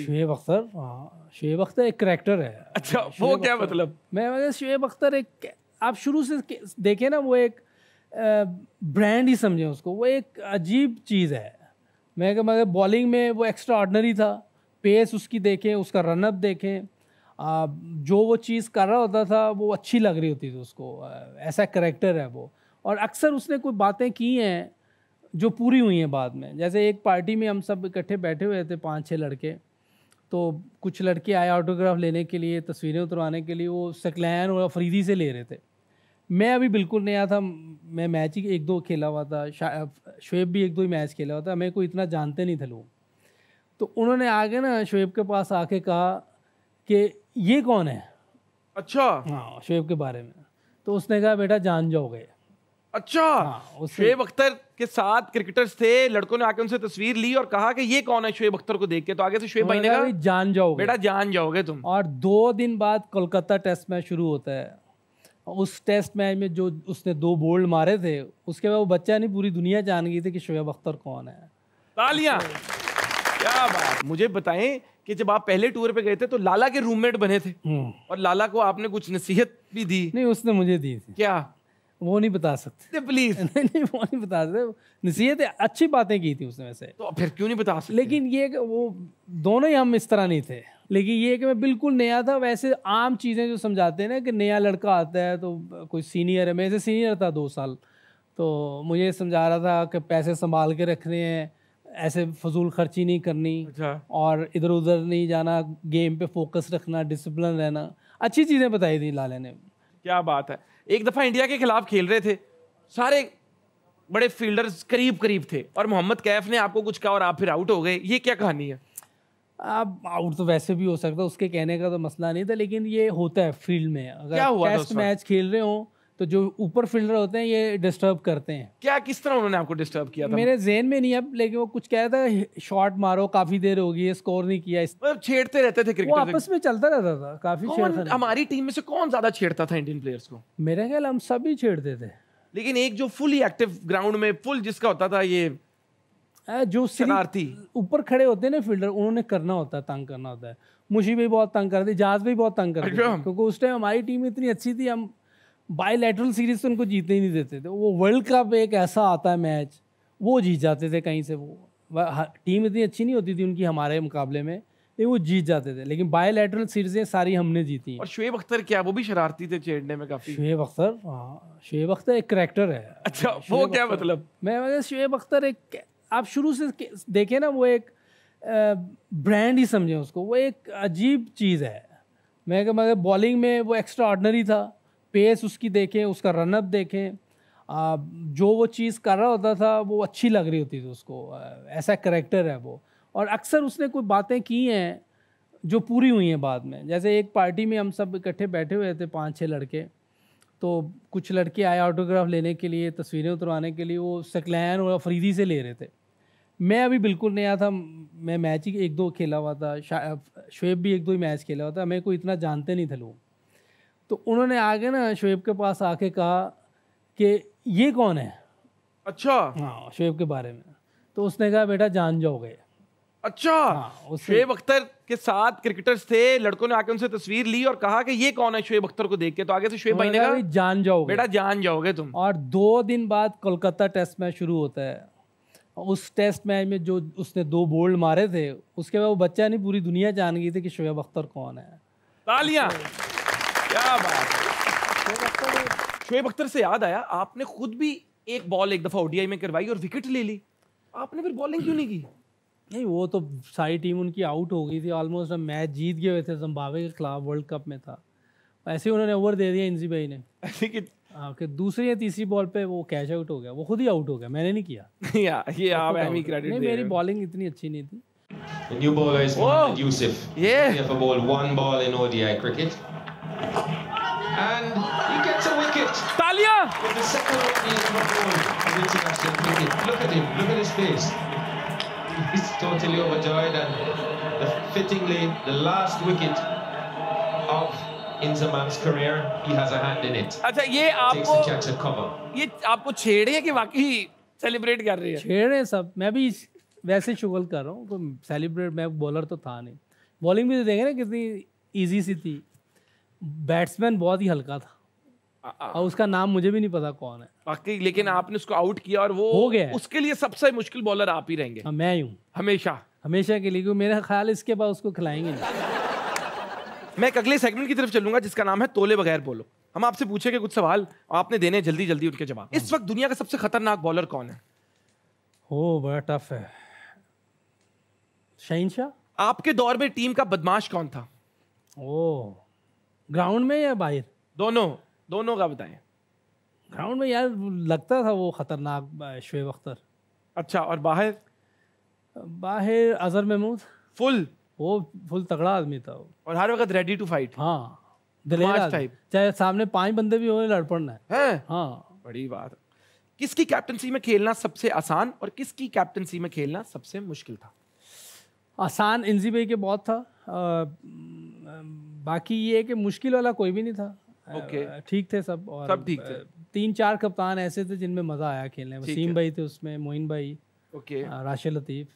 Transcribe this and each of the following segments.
शुएब अख्तर हाँ शुएब अख्तर एक करेक्टर है अच्छा वो क्या मतलब मैं मतलब शुएब अख्तर एक आप शुरू से देखें ना वो एक ब्रांड ही समझें उसको वो एक अजीब चीज़ है मैं मगर बॉलिंग में वो एक्स्ट्रा ऑर्डनरी था पेस उसकी देखें उसका रनअप देखें आ, जो वो चीज़ कर रहा होता था वो अच्छी लग रही होती थी उसको ऐसा करेक्टर है वो और अक्सर उसने कोई बातें की हैं जो पूरी हुई हैं बाद में जैसे एक पार्टी में हम सब इकट्ठे बैठे हुए थे पाँच छः लड़के तो कुछ लड़के आए ऑटोग्राफ लेने के लिए तस्वीरें उतरवाने के लिए वो सकलैन और अफरीदी से ले रहे थे मैं अभी बिल्कुल नया था मैं मैच ही एक दो खेला हुआ था शुएब भी एक दो ही मैच खेला हुआ था मैं को इतना जानते नहीं थे लोग तो उन्होंने आगे ना शुएब के पास आके कहा कि ये कौन है अच्छा हाँ शुएब के बारे में तो उसने कहा बेटा जान जाओगे अच्छा हाँ, शुएब अख्तर के साथ क्रिकेटर्स थे लड़कों ने आके उनसे तस्वीर ली और कहा कि ये कौन है शुएब अख्तर को देख के तो आगे से शुएब भाई ने कहा जान जाओगे बेटा जान जाओगे तुम और दो दिन बाद कोलकाता टेस्ट मैच शुरू होता है उस टेस्ट मैच में जो उसने दो बोल्ड मारे थे उसके बाद वो बच्चा नहीं पूरी दुनिया जान गई थी कि शुएब अख्तर कौन है तालियां अच्छा। क्या बात मुझे बताएं कि जब आप पहले टूर पे गए थे तो लाला के रूममेट बने थे हम्म। और लाला को आपने कुछ नसीहत भी दी नहीं उसने मुझे दी थी क्या वो नहीं बता सकते प्लीज नहीं नहीं वो नहीं बता सकते नसीहत अच्छी बातें की थी उसने वैसे तो फिर क्यों नहीं बता सकते लेकिन ये वो दोनों ही हम इस तरह नहीं थे लेकिन ये कि मैं बिल्कुल नया था वैसे आम चीज़ें जो समझाते हैं ना कि नया लड़का आता है तो कोई सीनियर है मेरे से सीनियर था दो साल तो मुझे समझा रहा था कि पैसे संभाल के रखने हैं ऐसे फजूल खर्ची नहीं करनी अच्छा। और इधर उधर नहीं जाना गेम पे फोकस रखना डिसिप्लिन रहना अच्छी चीज़ें बताई थी लाले ने क्या बात है एक दफ़ा इंडिया के खिलाफ खेल रहे थे सारे बड़े फील्डर्स करीब करीब थे और मोहम्मद कैफ ने आपको कुछ कहा और आप फिर आउट हो गए ये क्या कहानी है आप आउट तो वैसे भी हो सकता उसके कहने का तो मसला नहीं था लेकिन ये होता है फील्ड में अगर टेस्ट मैच खेल रहे हों तो जो ऊपर फिल्टर होते हैं ये डिस्टर्ब करते हैं क्या किस तरह उन्होंने आपको डिस्टर्ब किया था मेरे जेन में नहीं अब लेकिन वो कुछ कह रहा था शॉट मारो काफी देर हो गई स्कोर नहीं किया इस... मतलब छेड़ते रहते थे क्रिकेट आपस में चलता रहता था काफी हमारी टीम में से कौन ज्यादा छेड़ता था इंडियन प्लेयर्स को मेरे ख्याल हम सभी छेड़ते थे लेकिन एक जो फुली एक्टिव ग्राउंड में फुल जिसका होता था ये जो शरारती ऊपर खड़े होते हैं ना फील्डर उन्होंने करना होता है तंग करना होता है मुशी भी बहुत तंग करते जहाज भी बहुत तंग करते अच्छा। क्योंकि उस टाइम हमारी टीम इतनी अच्छी थी हम बायलैटरल सीरीज तो उनको जीतने ही नहीं देते थे वो वर्ल्ड कप एक ऐसा आता है मैच वो जीत जाते थे कहीं से वो टीम इतनी अच्छी नहीं होती थी उनकी हमारे मुकाबले में लेकिन वो जीत जाते थे लेकिन बायोलेटरल सीरीजें सारी हमने जीती और शुएब अख्तर क्या वो भी शरारती थे छेड़ने में काफी शुएब अख्तर हाँ शुएब अख्तर एक करेक्टर है अच्छा वो क्या मतलब मैं मतलब शुएब अख्तर एक आप शुरू से देखें ना वो एक ब्रांड ही समझें उसको वो एक अजीब चीज़ है मैं मतलब बॉलिंग में वो एक्स्ट्रा ऑर्डनरी था पेस उसकी देखें उसका रनअप देखें जो वो चीज़ कर रहा होता था वो अच्छी लग रही होती थी उसको ऐसा करेक्टर है वो और अक्सर उसने कोई बातें की हैं जो पूरी हुई हैं बाद में जैसे एक पार्टी में हम सब इकट्ठे बैठे हुए थे पांच छः लड़के तो कुछ लड़के आए ऑटोग्राफ लेने के लिए तस्वीरें उतरवाने के लिए वो सकलैन और अफरीदी से ले रहे थे मैं अभी बिल्कुल नया था मैं मैच ही एक दो खेला हुआ था शुएब भी एक दो ही मैच खेला हुआ था मैं कोई इतना जानते नहीं थे लोग तो उन्होंने आगे ना शुएब के पास आके कहा कि ये कौन है अच्छा हाँ शुएब के बारे में तो उसने कहा बेटा जान जाओगे अच्छा हाँ, शुएब अख्तर के साथ क्रिकेटर्स थे लड़कों ने आके उनसे तस्वीर ली और कहा कि ये कौन है शुएब अख्तर को देख के तो आगे से शुएब भाई ने कहा जान जाओगे बेटा जान जाओगे तुम और दो दिन बाद कोलकाता टेस्ट मैच शुरू होता है उस टेस्ट मैच में जो उसने दो बोल्ड मारे थे उसके बाद वो बच्चा नहीं पूरी दुनिया जान गई थी कि शुएब अख्तर कौन है तालियां तो- क्या बात शोएब अख्तर से याद आया आपने खुद भी एक बॉल एक दफ़ा ओडीआई में करवाई और विकेट ले ली आपने फिर बॉलिंग क्यों नहीं की नहीं वो तो सारी टीम उनकी आउट हो गई थी ऑलमोस्ट हम मैच जीत गए थे जम्बावे के खिलाफ वर्ल्ड कप में था ऐसे ही उन्होंने ओवर दे दिया इंजी भाई ने हाँ कि दूसरी या तीसरी बॉल पे वो कैच आउट हो गया वो खुद ही आउट हो गया मैंने नहीं किया ये आप अहमी क्रेडिट नहीं मेरी बॉलिंग इतनी अच्छी नहीं थी The new bowler is Mohamed Yusuf. Yeah. He for ball one ball in ODI cricket. And he gets a wicket. Talia! With the second one he has won of international cricket. Look at him, look at his face. He's totally overjoyed and the, fittingly, the last wicket of Inzamam's career ही has a hand in it अच्छा ये आपको catch a cover ये आपको छेड़ रही है कि वाकई सेलिब्रेट कर रही है छेड़ रहे हैं सब मैं भी वैसे शुगल कर रहा हूँ तो सेलिब्रेट मैं बॉलर तो था नहीं बॉलिंग भी तो देखें ना कितनी इजी सी थी बैट्समैन बहुत ही हल्का था और उसका नाम मुझे भी नहीं पता कौन है बाकी लेकिन आपने उसको आउट किया और वो हो गया उसके लिए सबसे मुश्किल बॉलर आप ही रहेंगे हाँ, मैं हूँ हमेशा हमेशा के लिए मेरा ख्याल इसके बाद उसको खिलाएंगे नहीं मैं एक अगले सेगमेंट की तरफ चलूंगा जिसका नाम है तोले बगैर बोलो हम आपसे पूछेंगे कुछ सवाल आपने देने जल्दी जल्दी उनके जवाब इस वक्त दुनिया का सबसे खतरनाक बॉलर कौन है हो बड़ा टफ है शहीन शाह आपके दौर में टीम का बदमाश कौन था ओ ग्राउंड में या बाहर दोनों दोनों का बताएं ग्राउंड में यार लगता था वो ख़तरनाक शुएब अख्तर अच्छा और बाहर बाहर अजहर महमूद फुल वो फुल तगड़ा आदमी था वो और हर वक्त रेडी टू फाइट हाँ टाइप चाहे सामने पांच बंदे भी हो लड़ पड़ना है, है? हाँ बड़ी बात किसकी कैप्टनसी में खेलना सबसे आसान और किसकी कैप्टनसी में खेलना सबसे मुश्किल था आसान इंजी भाई के बहुत था आ, बाकी ये कि मुश्किल वाला कोई भी नहीं था ओके okay. ठीक थे सब और सब ठीक थे तीन चार कप्तान ऐसे थे जिनमें मज़ा आया खेलने में वसीम भाई थे उसमें मोइन भाई ओके okay. लतीफ़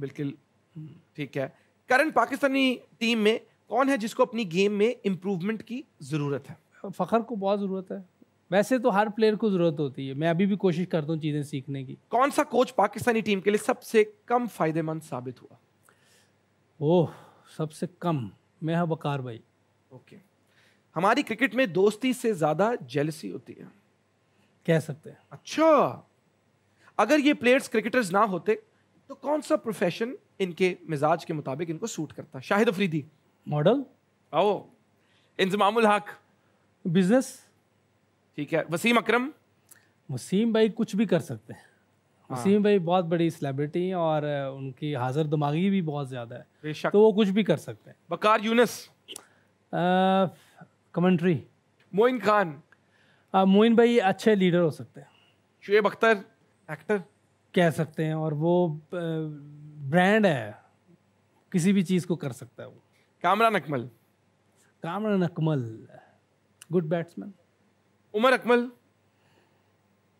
बिल्कुल हम्म। ठीक है करंट पाकिस्तानी टीम में कौन है जिसको अपनी गेम में इम्प्रूवमेंट की ज़रूरत है फ़खर को बहुत ज़रूरत है वैसे तो हर प्लेयर को ज़रूरत होती है मैं अभी भी कोशिश करता हूँ चीज़ें सीखने की कौन सा कोच पाकिस्तानी टीम के लिए सबसे कम फ़ायदेमंद साबित हुआ ओह सबसे कम मैं हाँ बकार भाई ओके हमारी क्रिकेट में दोस्ती से ज्यादा जेलसी होती है कह सकते हैं अच्छा अगर ये प्लेयर्स क्रिकेटर्स ना होते तो कौन सा प्रोफेशन इनके मिजाज के मुताबिक इनको सूट करता शाहिद अफरीदी मॉडल ओ इंजमामुल हक बिजनेस ठीक है वसीम अकरम वसीम भाई कुछ भी कर सकते हैं हाँ। वसीम भाई बहुत बड़ी सेलिब्रिटी हैं और उनकी हाजिर दिमागी भी बहुत ज़्यादा है तो वो कुछ भी कर सकते हैं बकार यूनस कमेंट्री मोइन खान मोइन भाई अच्छे लीडर हो सकते हैं शुएब अख्तर एक्टर कह सकते हैं और वो ब्रांड है किसी भी चीज़ को कर सकता है वो कामरान अकमल कामरान अकमल गुड बैट्समैन उमर अकमल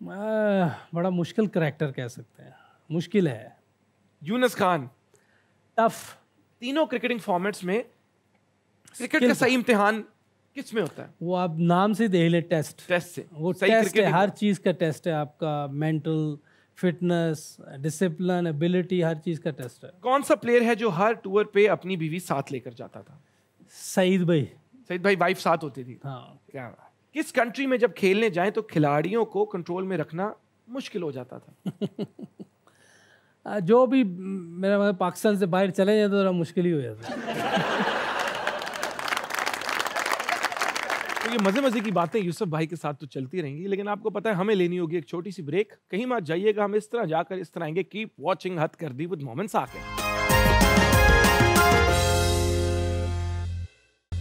बड़ा मुश्किल करेक्टर कह सकते हैं मुश्किल है यूनस खान टफ तीनों क्रिकेटिंग फॉर्मेट्स में क्रिकेट का सही इम्तिहान किस में होता है वो आप नाम से देख ले टेस्ट टेस्ट से वो सही टेस्ट है हर चीज़ का टेस्ट है आपका मेंटल फिटनेस डिसिप्लिन एबिलिटी हर चीज़ का टेस्ट है कौन सा प्लेयर है जो हर टूर पे अपनी बीवी साथ लेकर जाता था सईद भाई सईद भाई वाइफ साथ होती थी हाँ क्या किस कंट्री में जब खेलने जाए तो खिलाड़ियों को कंट्रोल में रखना मुश्किल हो जाता था जो भी मेरा मतलब पाकिस्तान से बाहर चले जाए तो थोड़ा मुश्किल ही हो जाता ये मजे मजे की बातें यूसुफ भाई के साथ तो चलती रहेंगी लेकिन आपको पता है हमें लेनी होगी एक छोटी सी ब्रेक कहीं मत जाइएगा हम इस तरह जाकर इस तरह आएंगे कीप वॉचिंग हथ कर दी विद मोमेंट्स आके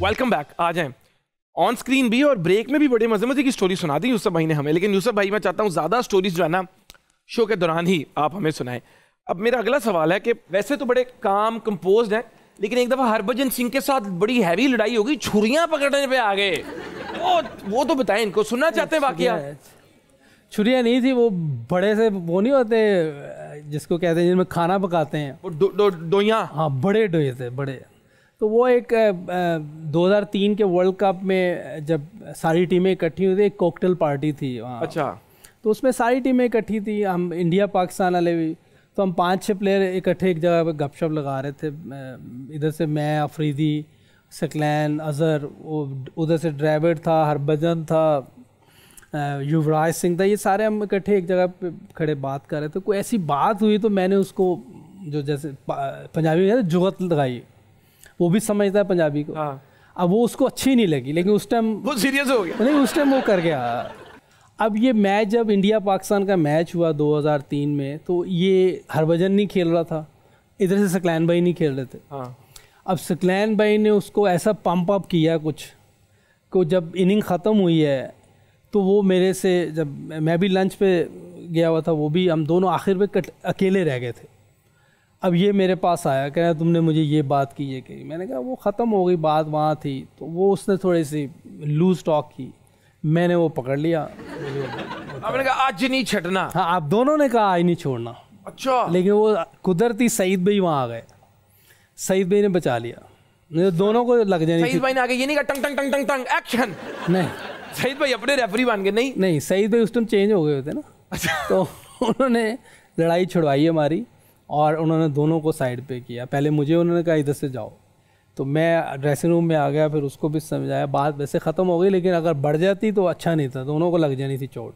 वेलकम बैक आ जाए ऑन स्क्रीन भी और ब्रेक में भी बड़े मजे मजे की स्टोरी सुना दी यूसुफ भाई ने हमें लेकिन यूसुफ भाई मैं चाहता हूँ ज्यादा स्टोरीज जो है ना शो के दौरान ही आप हमें सुनाएं अब मेरा अगला सवाल है कि वैसे तो बड़े काम कंपोज हैं लेकिन एक दफ़ा हरभजन सिंह के साथ बड़ी हैवी लड़ाई होगी गई छुरियाँ पकड़ने पे आ गए वो वो तो बताएं इनको सुनना चाहते हैं वाकया छुरियाँ नहीं थी वो बड़े से वो नहीं होते जिसको कहते हैं जिनमें खाना पकाते हैं वो डो, डो, डोया हाँ बड़े डोए थे बड़े तो वो एक 2003 के वर्ल्ड कप में जब सारी टीमें इकट्ठी हुई थी एक कॉकटेल पार्टी थी वहाँ अच्छा तो उसमें सारी टीमें इकट्ठी थी हम इंडिया पाकिस्तान वाले भी तो हम पांच छः प्लेयर इकट्ठे एक, एक जगह पर गपशप लगा रहे थे इधर से मैं अफरीदी सकलैन अज़हर उधर से ड्राइवर था हरभजन था युवराज सिंह था ये सारे हम इकट्ठे एक जगह पे खड़े बात कर रहे थे कोई ऐसी बात हुई तो मैंने उसको जो जैसे पंजाबी में जुगत लगाई वो भी समझता है पंजाबी को हाँ। अब वो उसको अच्छी नहीं लगी लेकिन उस टाइम वो सीरियस हो गया नहीं उस टाइम वो कर गया अब ये मैच जब इंडिया पाकिस्तान का मैच हुआ 2003 में तो ये हरभजन नहीं खेल रहा था इधर से सकलैन भाई नहीं खेल रहे थे हाँ अब सकलैन भाई ने उसको ऐसा पंप अप किया कुछ को जब इनिंग ख़त्म हुई है तो वो मेरे से जब मैं भी लंच पे गया हुआ था वो भी हम दोनों आखिर में कट अकेले रह गए थे अब ये मेरे पास आया कह रहा तुमने मुझे ये बात की ये कही मैंने कहा वो ख़त्म हो गई बात वहाँ थी तो वो उसने थोड़ी सी लूज़ टॉक की मैंने वो पकड़ लिया आपने कहा आज नहीं छटना हाँ आप दोनों ने कहा आज नहीं छोड़ना अच्छा लेकिन वो कुदरती सईद भाई वहाँ आ गए सईद भाई ने बचा लिया दोनों को लग जाने सईद भाई ने आगे ये नहीं कहा टंग टंग टंग टंग टंग एक्शन नहीं सईद भाई अपने रेफरी बन गए नहीं नहीं सईद भाई उस टाइम चेंज हो गए होते ना अच्छा तो उन्होंने लड़ाई छुड़वाई हमारी और उन्होंने दोनों को साइड पे किया पहले मुझे उन्होंने कहा इधर से जाओ तो मैं ड्रेसिंग रूम में आ गया फिर उसको भी समझाया बात वैसे ख़त्म हो गई लेकिन अगर बढ़ जाती तो अच्छा नहीं था दोनों को लग जानी थी चोट